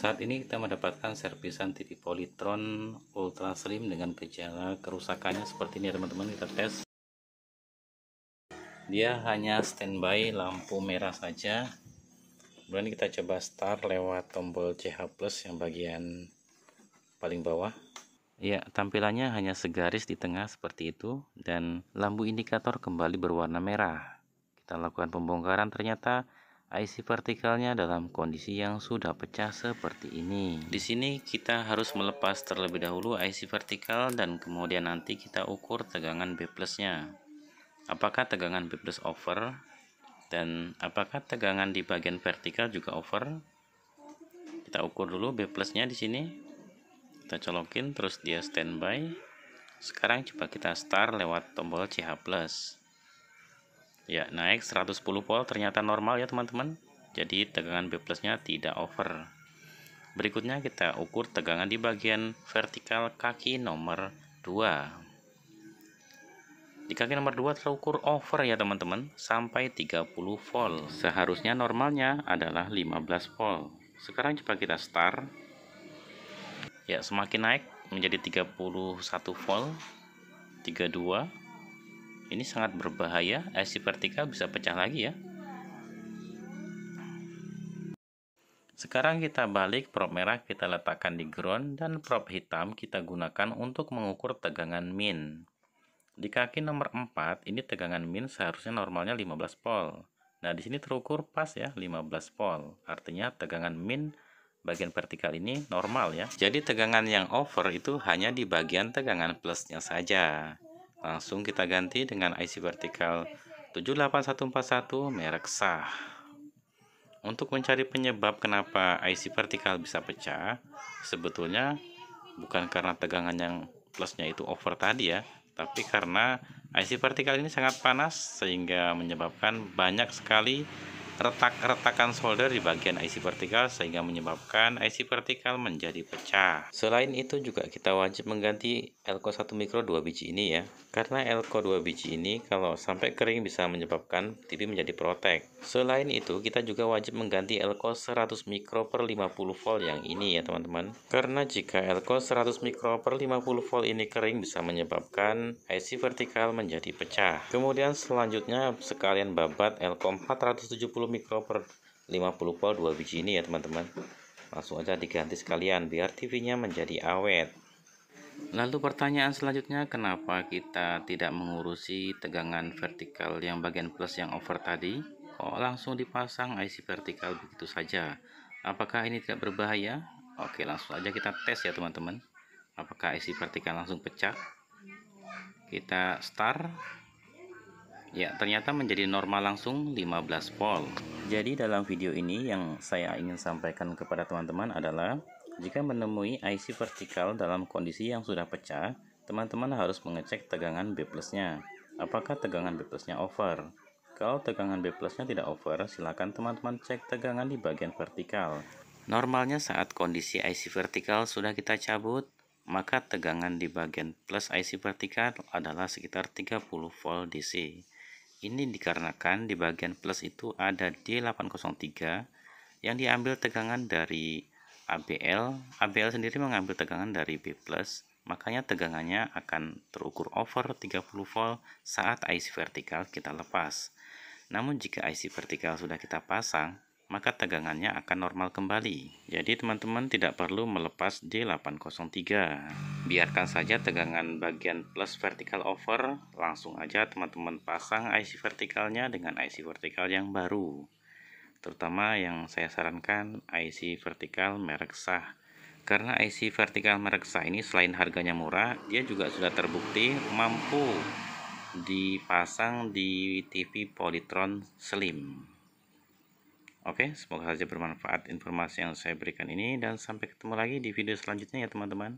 Saat ini kita mendapatkan servisan tv Polytron Ultra Slim dengan gejala kerusakannya seperti ini teman-teman kita tes. Dia hanya standby lampu merah saja. Kemudian kita coba start lewat tombol CH plus yang bagian paling bawah. Ya, tampilannya hanya segaris di tengah seperti itu dan lampu indikator kembali berwarna merah. Kita lakukan pembongkaran ternyata IC partikelnya dalam kondisi yang sudah pecah seperti ini. Di sini kita harus melepas terlebih dahulu IC vertikal dan kemudian nanti kita ukur tegangan B plusnya. Apakah tegangan B plus over dan apakah tegangan di bagian vertikal juga over? Kita ukur dulu B plusnya di sini. Kita colokin terus dia standby. Sekarang coba kita start lewat tombol CH plus ya naik 110 volt ternyata normal ya teman-teman jadi tegangan B plusnya tidak over berikutnya kita ukur tegangan di bagian vertikal kaki nomor 2 di kaki nomor 2 terukur over ya teman-teman sampai 30 volt seharusnya normalnya adalah 15 volt sekarang coba kita start ya semakin naik menjadi 31 volt 32 ini sangat berbahaya eh, IC vertikal bisa pecah lagi ya sekarang kita balik prop merah kita letakkan di ground dan prop hitam kita gunakan untuk mengukur tegangan min di kaki nomor 4 ini tegangan min seharusnya normalnya 15 volt nah di sini terukur pas ya 15 volt artinya tegangan min bagian vertikal ini normal ya. Jadi tegangan yang over itu hanya di bagian tegangan plusnya saja. Langsung kita ganti dengan IC vertikal 78141 merek sah. Untuk mencari penyebab kenapa IC vertikal bisa pecah, sebetulnya bukan karena tegangan yang plusnya itu over tadi ya, tapi karena IC vertikal ini sangat panas sehingga menyebabkan banyak sekali retak-retakan solder di bagian IC vertikal sehingga menyebabkan IC vertikal menjadi pecah. Selain itu juga kita wajib mengganti elko 1 mikro 2 biji ini ya. Karena elko 2 biji ini kalau sampai kering bisa menyebabkan TV menjadi protek. Selain itu kita juga wajib mengganti elko 100 mikro per 50 volt yang ini ya teman-teman. Karena jika elko 100 mikro per 50 volt ini kering bisa menyebabkan IC vertikal menjadi pecah. Kemudian selanjutnya sekalian babat elko 470 mikro per 50 volt 2 biji ini ya teman-teman langsung aja diganti sekalian biar TV-nya menjadi awet lalu pertanyaan selanjutnya kenapa kita tidak mengurusi tegangan vertikal yang bagian plus yang over tadi kok langsung dipasang IC vertikal begitu saja apakah ini tidak berbahaya oke langsung aja kita tes ya teman-teman apakah IC vertikal langsung pecah kita start Ya, ternyata menjadi normal langsung 15 volt. Jadi dalam video ini yang saya ingin sampaikan kepada teman-teman adalah jika menemui IC vertikal dalam kondisi yang sudah pecah, teman-teman harus mengecek tegangan B plusnya. Apakah tegangan B plusnya over? Kalau tegangan B plusnya tidak over, silakan teman-teman cek tegangan di bagian vertikal. Normalnya saat kondisi IC vertikal sudah kita cabut, maka tegangan di bagian plus IC vertikal adalah sekitar 30 volt DC. Ini dikarenakan di bagian plus itu ada D803 yang diambil tegangan dari ABL. ABL sendiri mengambil tegangan dari B+, makanya tegangannya akan terukur over 30 volt saat IC vertikal kita lepas. Namun jika IC vertikal sudah kita pasang, maka tegangannya akan normal kembali. Jadi teman-teman tidak perlu melepas D803. Biarkan saja tegangan bagian plus vertical over, langsung aja teman-teman pasang IC vertikalnya dengan IC vertikal yang baru. Terutama yang saya sarankan IC vertikal merek sah. Karena IC vertikal merek sah ini selain harganya murah, dia juga sudah terbukti mampu dipasang di TV Polytron Slim. Oke, semoga saja bermanfaat informasi yang saya berikan ini dan sampai ketemu lagi di video selanjutnya ya teman-teman.